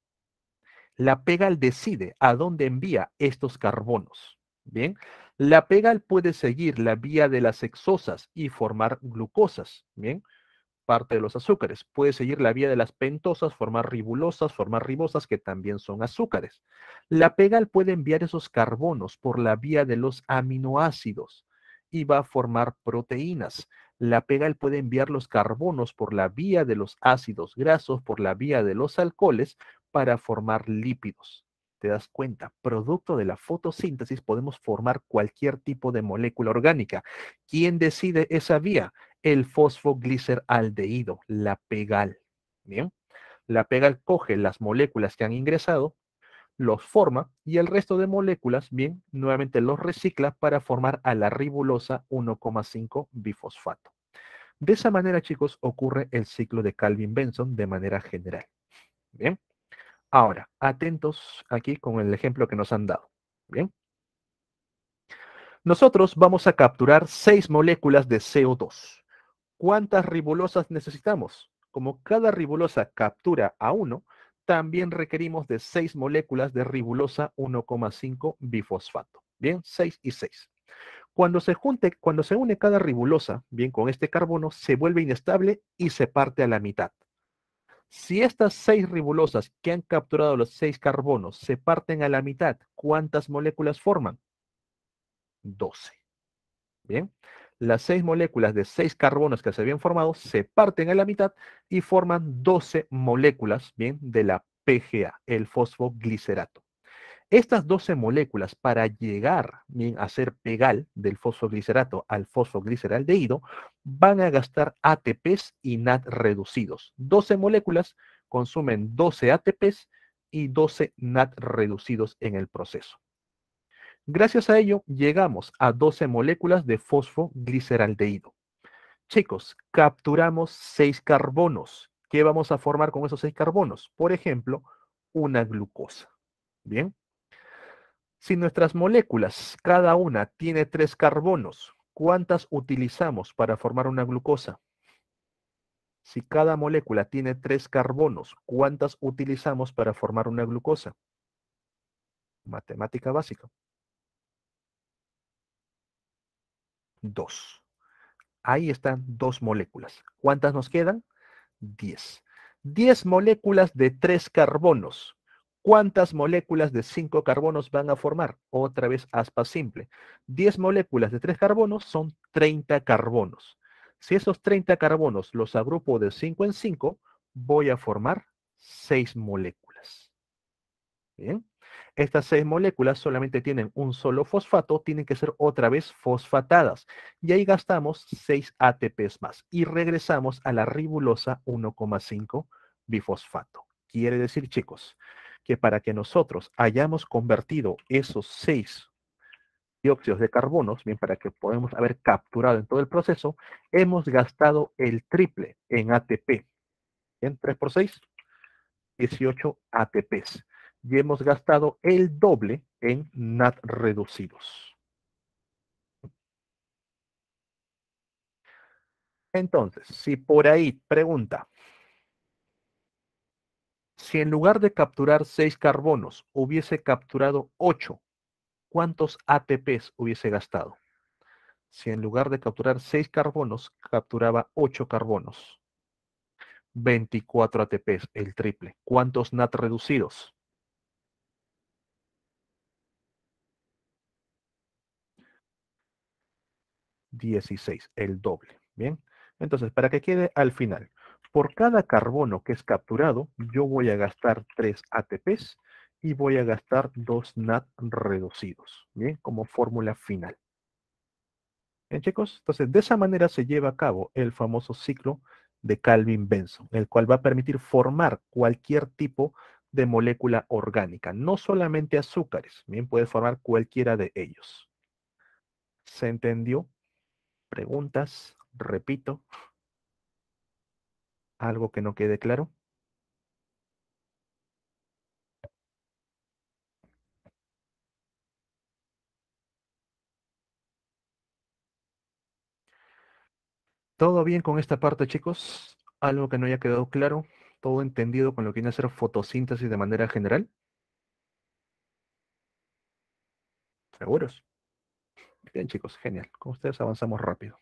La Pegal decide a dónde envía estos carbonos. Bien, la Pegal puede seguir la vía de las exosas y formar glucosas. Bien, parte de los azúcares. Puede seguir la vía de las pentosas, formar ribulosas, formar ribosas, que también son azúcares. La pegal puede enviar esos carbonos por la vía de los aminoácidos y va a formar proteínas la pega puede enviar los carbonos por la vía de los ácidos grasos, por la vía de los alcoholes, para formar lípidos. ¿Te das cuenta? Producto de la fotosíntesis podemos formar cualquier tipo de molécula orgánica. ¿Quién decide esa vía? El fosfogliceraldehído, la pegal. Bien. La pegal coge las moléculas que han ingresado, los forma y el resto de moléculas, bien, nuevamente los recicla para formar a la ribulosa 1,5 bifosfato. De esa manera, chicos, ocurre el ciclo de Calvin-Benson de manera general. Bien. Ahora, atentos aquí con el ejemplo que nos han dado. Bien. Nosotros vamos a capturar seis moléculas de CO2. ¿Cuántas ribulosas necesitamos? Como cada ribulosa captura a uno, también requerimos de 6 moléculas de ribulosa 1,5 bifosfato. Bien, 6 y 6. Cuando se, junte, cuando se une cada ribulosa, bien, con este carbono, se vuelve inestable y se parte a la mitad. Si estas seis ribulosas que han capturado los seis carbonos se parten a la mitad, ¿cuántas moléculas forman? 12. Bien, las seis moléculas de seis carbonos que se habían formado se parten a la mitad y forman 12 moléculas, bien, de la PGA, el fosfoglicerato. Estas 12 moléculas, para llegar bien, a ser pegal del fosfoglicerato al fosfogliceraldehído, van a gastar ATPs y NAT reducidos. 12 moléculas consumen 12 ATPs y 12 NAT reducidos en el proceso. Gracias a ello, llegamos a 12 moléculas de fosfogliceraldehído. Chicos, capturamos 6 carbonos. ¿Qué vamos a formar con esos 6 carbonos? Por ejemplo, una glucosa. Bien. Si nuestras moléculas, cada una tiene 3 carbonos, ¿cuántas utilizamos para formar una glucosa? Si cada molécula tiene 3 carbonos, ¿cuántas utilizamos para formar una glucosa? Matemática básica. 2. Ahí están dos moléculas. ¿Cuántas nos quedan? 10. 10 moléculas de 3 carbonos. ¿Cuántas moléculas de 5 carbonos van a formar? Otra vez aspa simple. 10 moléculas de 3 carbonos son 30 carbonos. Si esos 30 carbonos los agrupo de 5 en 5, voy a formar 6 moléculas. Bien. Estas seis moléculas solamente tienen un solo fosfato, tienen que ser otra vez fosfatadas. Y ahí gastamos seis ATPs más y regresamos a la ribulosa 1,5 bifosfato. Quiere decir, chicos, que para que nosotros hayamos convertido esos seis dióxidos de carbonos, bien para que podamos haber capturado en todo el proceso, hemos gastado el triple en ATP. en 3 por 6, 18 ATPs y hemos gastado el doble en NAT reducidos. Entonces, si por ahí pregunta, si en lugar de capturar seis carbonos hubiese capturado 8, ¿cuántos ATPs hubiese gastado? Si en lugar de capturar 6 carbonos, capturaba 8 carbonos, 24 ATPs, el triple. ¿Cuántos NAT reducidos? 16, el doble. Bien, entonces para que quede al final, por cada carbono que es capturado, yo voy a gastar 3 ATPs y voy a gastar 2 NAT reducidos, bien, como fórmula final. Bien, chicos, entonces de esa manera se lleva a cabo el famoso ciclo de Calvin-Benson, el cual va a permitir formar cualquier tipo de molécula orgánica, no solamente azúcares, bien puede formar cualquiera de ellos. ¿Se entendió? preguntas, repito, algo que no quede claro. ¿Todo bien con esta parte, chicos? ¿Algo que no haya quedado claro? ¿Todo entendido con lo que viene a ser fotosíntesis de manera general? ¿Seguros? Bien, chicos, genial. Con ustedes avanzamos rápido.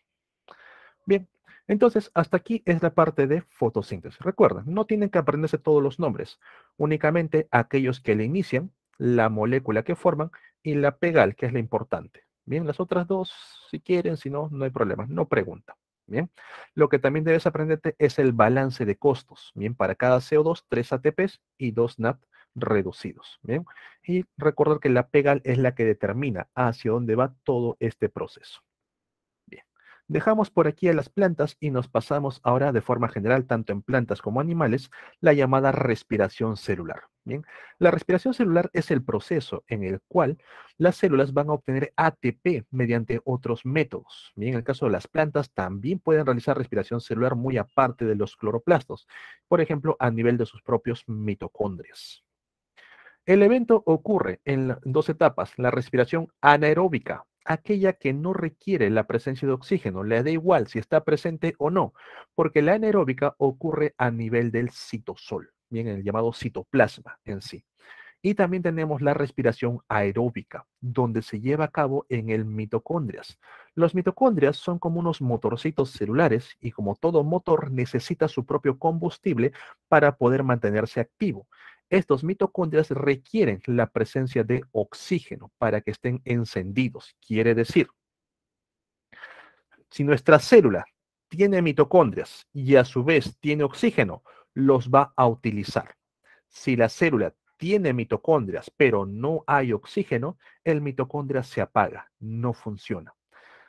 Bien, entonces hasta aquí es la parte de fotosíntesis. Recuerda, no tienen que aprenderse todos los nombres, únicamente aquellos que le inician, la molécula que forman y la pegal, que es la importante. Bien, las otras dos, si quieren, si no, no hay problema, no pregunta. Bien, lo que también debes aprenderte es el balance de costos. Bien, para cada CO2, tres ATPs y dos NAT reducidos. ¿bien? Y recordar que la PEGAL es la que determina hacia dónde va todo este proceso. Bien, dejamos por aquí a las plantas y nos pasamos ahora de forma general, tanto en plantas como animales, la llamada respiración celular. Bien, la respiración celular es el proceso en el cual las células van a obtener ATP mediante otros métodos. Bien, en el caso de las plantas también pueden realizar respiración celular muy aparte de los cloroplastos, por ejemplo, a nivel de sus propios mitocondrias. El evento ocurre en dos etapas, la respiración anaeróbica, aquella que no requiere la presencia de oxígeno, le da igual si está presente o no, porque la anaeróbica ocurre a nivel del citosol, bien el llamado citoplasma en sí. Y también tenemos la respiración aeróbica, donde se lleva a cabo en el mitocondrias. Los mitocondrias son como unos motorcitos celulares y como todo motor necesita su propio combustible para poder mantenerse activo. Estos mitocondrias requieren la presencia de oxígeno para que estén encendidos. Quiere decir, si nuestra célula tiene mitocondrias y a su vez tiene oxígeno, los va a utilizar. Si la célula tiene mitocondrias pero no hay oxígeno, el mitocondria se apaga, no funciona.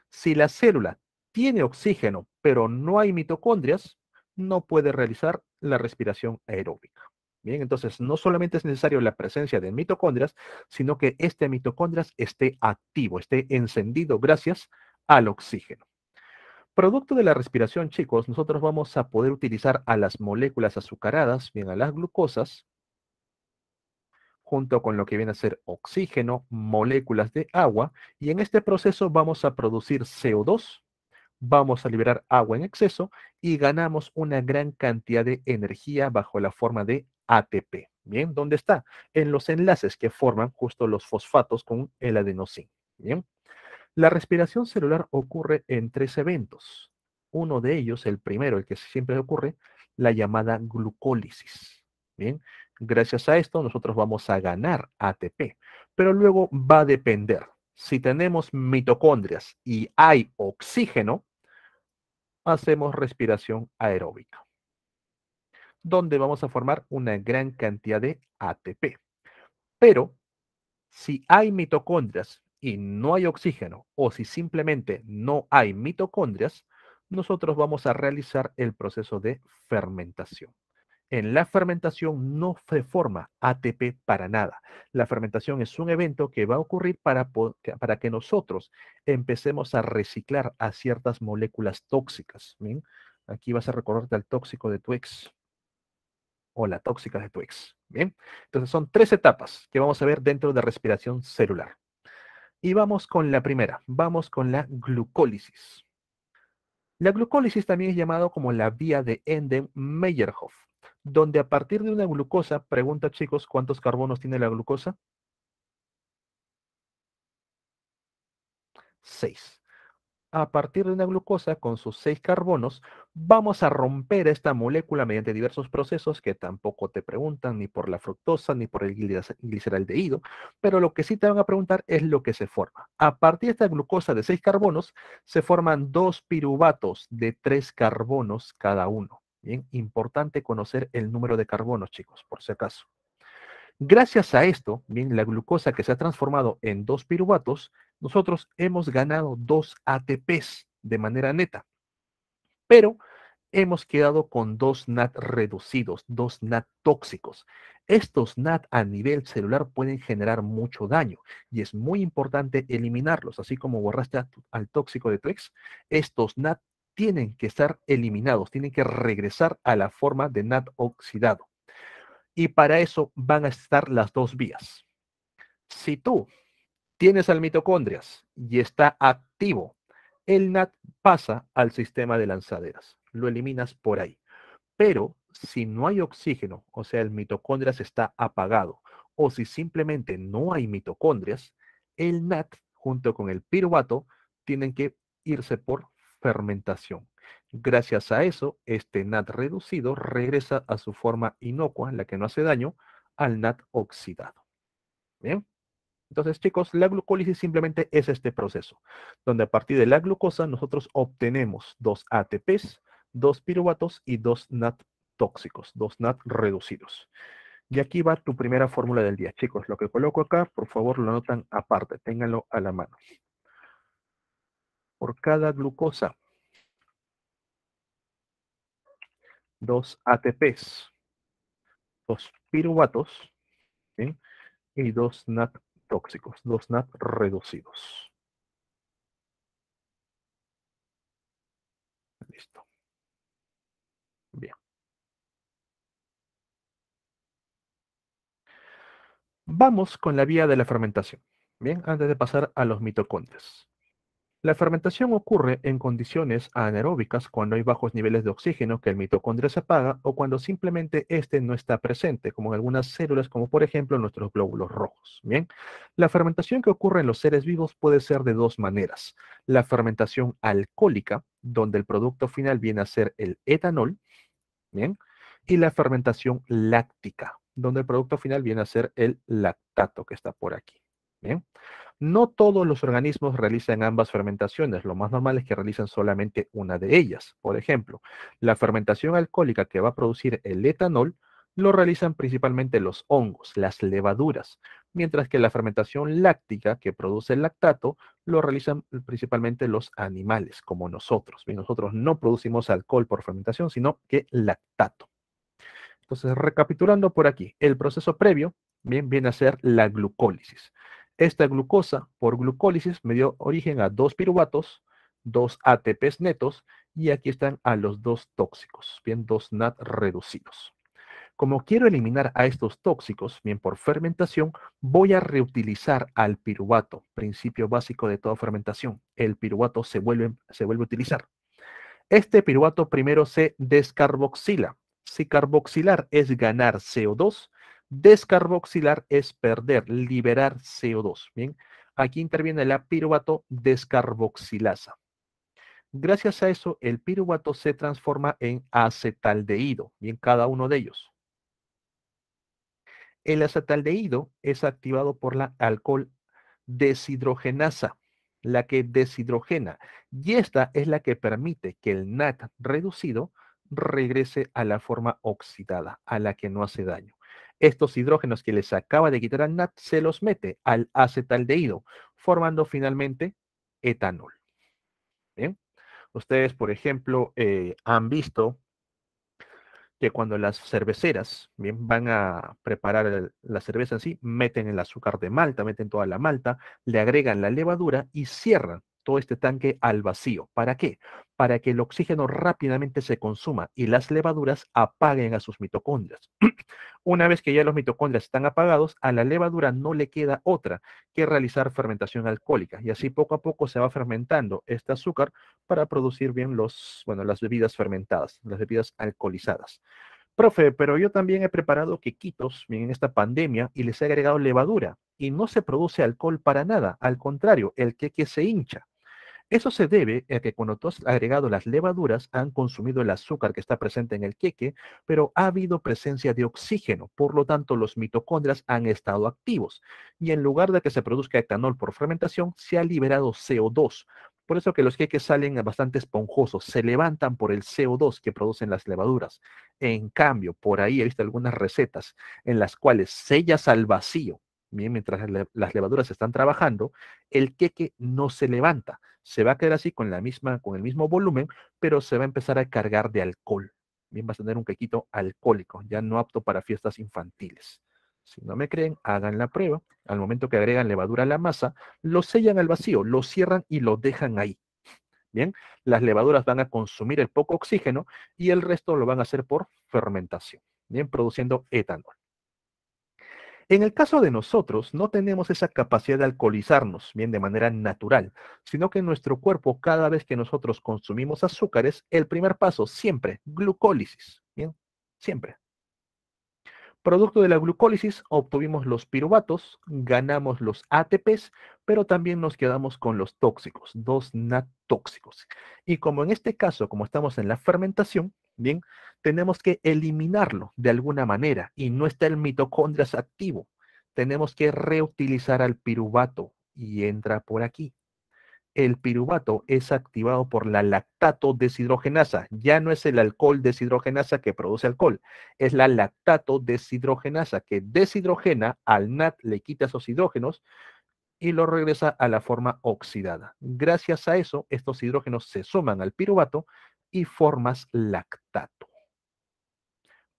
Si la célula tiene oxígeno pero no hay mitocondrias, no puede realizar la respiración aeróbica entonces no solamente es necesario la presencia de mitocondrias, sino que este mitocondrias esté activo, esté encendido gracias al oxígeno. Producto de la respiración, chicos, nosotros vamos a poder utilizar a las moléculas azucaradas, bien a las glucosas, junto con lo que viene a ser oxígeno, moléculas de agua, y en este proceso vamos a producir CO2, vamos a liberar agua en exceso y ganamos una gran cantidad de energía bajo la forma de ATP. Bien, ¿dónde está? En los enlaces que forman justo los fosfatos con el adenosín. Bien. La respiración celular ocurre en tres eventos. Uno de ellos, el primero, el que siempre ocurre, la llamada glucólisis. Bien, gracias a esto nosotros vamos a ganar ATP, pero luego va a depender. Si tenemos mitocondrias y hay oxígeno, hacemos respiración aeróbica donde vamos a formar una gran cantidad de ATP. Pero si hay mitocondrias y no hay oxígeno, o si simplemente no hay mitocondrias, nosotros vamos a realizar el proceso de fermentación. En la fermentación no se forma ATP para nada. La fermentación es un evento que va a ocurrir para, para que nosotros empecemos a reciclar a ciertas moléculas tóxicas. Aquí vas a recordarte al tóxico de tu ex o la tóxica de tu ex. Bien, entonces son tres etapas que vamos a ver dentro de respiración celular. Y vamos con la primera, vamos con la glucólisis. La glucólisis también es llamado como la vía de Enden-Meyerhoff, donde a partir de una glucosa, pregunta chicos, ¿cuántos carbonos tiene la glucosa? Seis a partir de una glucosa con sus seis carbonos, vamos a romper esta molécula mediante diversos procesos que tampoco te preguntan ni por la fructosa ni por el gliceraldehído, pero lo que sí te van a preguntar es lo que se forma. A partir de esta glucosa de seis carbonos, se forman dos piruvatos de tres carbonos cada uno. Bien, importante conocer el número de carbonos, chicos, por si acaso. Gracias a esto, bien, la glucosa que se ha transformado en dos piruvatos nosotros hemos ganado dos ATPs de manera neta, pero hemos quedado con dos NAT reducidos, dos NAT tóxicos. Estos NAT a nivel celular pueden generar mucho daño y es muy importante eliminarlos, así como borraste al tóxico de trex. estos NAT tienen que estar eliminados, tienen que regresar a la forma de NAT oxidado. Y para eso van a estar las dos vías. Si tú Tienes al mitocondrias y está activo. El NAT pasa al sistema de lanzaderas. Lo eliminas por ahí. Pero si no hay oxígeno, o sea, el mitocondrias está apagado, o si simplemente no hay mitocondrias, el NAT junto con el piruvato tienen que irse por fermentación. Gracias a eso, este NAT reducido regresa a su forma inocua, la que no hace daño, al NAT oxidado. ¿Bien? Entonces, chicos, la glucólisis simplemente es este proceso, donde a partir de la glucosa nosotros obtenemos dos ATPs, dos piruvatos y dos NAT tóxicos, dos NAT reducidos. Y aquí va tu primera fórmula del día, chicos. Lo que coloco acá, por favor, lo anotan aparte, ténganlo a la mano. Por cada glucosa, dos ATPs, dos piruvatos y dos NAT tóxicos, los NAP reducidos. Listo. Bien. Vamos con la vía de la fermentación. Bien, antes de pasar a los mitocondrias. La fermentación ocurre en condiciones anaeróbicas cuando hay bajos niveles de oxígeno que el mitocondrio se apaga o cuando simplemente este no está presente, como en algunas células, como por ejemplo nuestros glóbulos rojos. Bien, la fermentación que ocurre en los seres vivos puede ser de dos maneras. La fermentación alcohólica, donde el producto final viene a ser el etanol, bien, y la fermentación láctica, donde el producto final viene a ser el lactato que está por aquí. Bien. No todos los organismos realizan ambas fermentaciones, lo más normal es que realicen solamente una de ellas. Por ejemplo, la fermentación alcohólica que va a producir el etanol lo realizan principalmente los hongos, las levaduras, mientras que la fermentación láctica que produce el lactato lo realizan principalmente los animales, como nosotros. Y nosotros no producimos alcohol por fermentación, sino que lactato. Entonces, recapitulando por aquí, el proceso previo bien, viene a ser la glucólisis. Esta glucosa por glucólisis me dio origen a dos piruvatos, dos ATPs netos y aquí están a los dos tóxicos, bien, dos NAT reducidos. Como quiero eliminar a estos tóxicos, bien por fermentación, voy a reutilizar al piruvato, principio básico de toda fermentación. El piruvato se vuelve, se vuelve a utilizar. Este piruvato primero se descarboxila. Si carboxilar es ganar CO2, Descarboxilar es perder, liberar CO2. Bien, aquí interviene la piruvato descarboxilasa. Gracias a eso, el piruvato se transforma en acetaldehído, bien, cada uno de ellos. El acetaldehído es activado por la alcohol deshidrogenasa, la que deshidrogena, y esta es la que permite que el NAT reducido regrese a la forma oxidada, a la que no hace daño. Estos hidrógenos que les acaba de quitar al NAT se los mete al acetaldehído, formando finalmente etanol. Ustedes, por ejemplo, eh, han visto que cuando las cerveceras bien, van a preparar la cerveza en sí, meten el azúcar de malta, meten toda la malta, le agregan la levadura y cierran todo este tanque al vacío. ¿Para qué? Para que el oxígeno rápidamente se consuma y las levaduras apaguen a sus mitocondrias. Una vez que ya los mitocondrias están apagados, a la levadura no le queda otra que realizar fermentación alcohólica y así poco a poco se va fermentando este azúcar para producir bien los, bueno, las bebidas fermentadas, las bebidas alcoholizadas. Profe, pero yo también he preparado quequitos en esta pandemia y les he agregado levadura y no se produce alcohol para nada. Al contrario, el queque se hincha. Eso se debe a que cuando tú has agregado las levaduras, han consumido el azúcar que está presente en el queque, pero ha habido presencia de oxígeno, por lo tanto los mitocondrias han estado activos y en lugar de que se produzca etanol por fermentación, se ha liberado CO2. Por eso que los queques salen bastante esponjosos, se levantan por el CO2 que producen las levaduras. En cambio, por ahí he visto algunas recetas en las cuales sellas al vacío mientras las levaduras están trabajando, el queque no se levanta. Se va a quedar así con, la misma, con el mismo volumen, pero se va a empezar a cargar de alcohol. Bien, vas a tener un quequito alcohólico, ya no apto para fiestas infantiles. Si no me creen, hagan la prueba. Al momento que agregan levadura a la masa, lo sellan al vacío, lo cierran y lo dejan ahí. Bien, las levaduras van a consumir el poco oxígeno y el resto lo van a hacer por fermentación, bien, produciendo etanol. En el caso de nosotros, no tenemos esa capacidad de alcoholizarnos bien de manera natural, sino que en nuestro cuerpo, cada vez que nosotros consumimos azúcares, el primer paso siempre, glucólisis, bien, siempre. Producto de la glucólisis obtuvimos los piruvatos, ganamos los ATPs, pero también nos quedamos con los tóxicos, dos natóxicos. tóxicos. Y como en este caso, como estamos en la fermentación, bien, tenemos que eliminarlo de alguna manera y no está el mitocondrias activo. Tenemos que reutilizar al piruvato y entra por aquí el piruvato es activado por la lactato deshidrogenasa. Ya no es el alcohol deshidrogenasa que produce alcohol, es la lactato deshidrogenasa que deshidrogena al NAT, le quita esos hidrógenos y lo regresa a la forma oxidada. Gracias a eso, estos hidrógenos se suman al piruvato y formas lactato.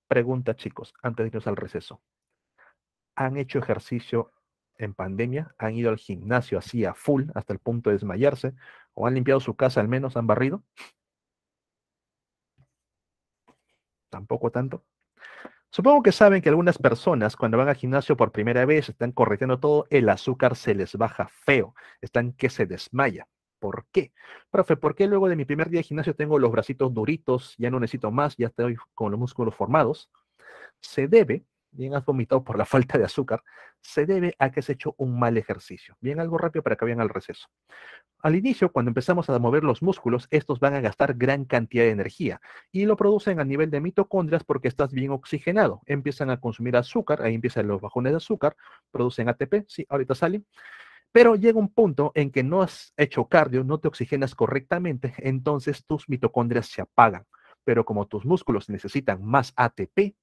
Pregunta, chicos, antes de irnos al receso. ¿Han hecho ejercicio en pandemia han ido al gimnasio así a full hasta el punto de desmayarse o han limpiado su casa al menos, han barrido? Tampoco tanto. Supongo que saben que algunas personas cuando van al gimnasio por primera vez están correteando todo, el azúcar se les baja feo, están que se desmaya. ¿Por qué? Profe, ¿por qué luego de mi primer día de gimnasio tengo los bracitos duritos, ya no necesito más, ya estoy con los músculos formados? Se debe bien has vomitado por la falta de azúcar, se debe a que has hecho un mal ejercicio. Bien, algo rápido para que vayan al receso. Al inicio, cuando empezamos a mover los músculos, estos van a gastar gran cantidad de energía y lo producen a nivel de mitocondrias porque estás bien oxigenado. Empiezan a consumir azúcar, ahí empiezan los bajones de azúcar, producen ATP, sí, ahorita salen. Pero llega un punto en que no has hecho cardio, no te oxigenas correctamente, entonces tus mitocondrias se apagan. Pero como tus músculos necesitan más ATP,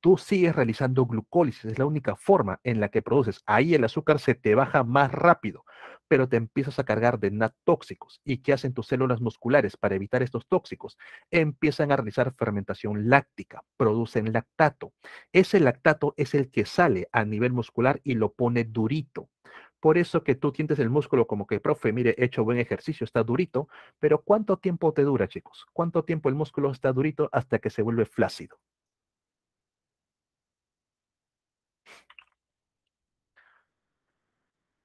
tú sigues realizando glucólisis, es la única forma en la que produces. Ahí el azúcar se te baja más rápido, pero te empiezas a cargar de natóxicos. tóxicos. ¿Y qué hacen tus células musculares para evitar estos tóxicos? Empiezan a realizar fermentación láctica, producen lactato. Ese lactato es el que sale a nivel muscular y lo pone durito. Por eso que tú tientes el músculo como que, profe, mire, he hecho buen ejercicio, está durito, pero ¿cuánto tiempo te dura, chicos? ¿Cuánto tiempo el músculo está durito hasta que se vuelve flácido?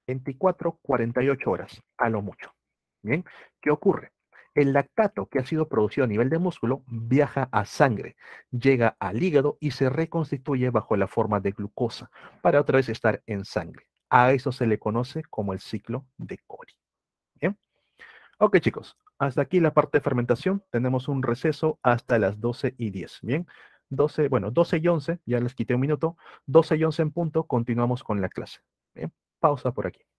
24, 48 horas, a lo mucho. ¿Bien? ¿Qué ocurre? El lactato que ha sido producido a nivel de músculo viaja a sangre, llega al hígado y se reconstituye bajo la forma de glucosa para otra vez estar en sangre. A eso se le conoce como el ciclo de Cori. ¿Bien? Ok, chicos, hasta aquí la parte de fermentación. Tenemos un receso hasta las 12 y 10. Bien, 12, bueno, 12 y 11, ya les quité un minuto. 12 y 11 en punto, continuamos con la clase. Bien. pausa por aquí.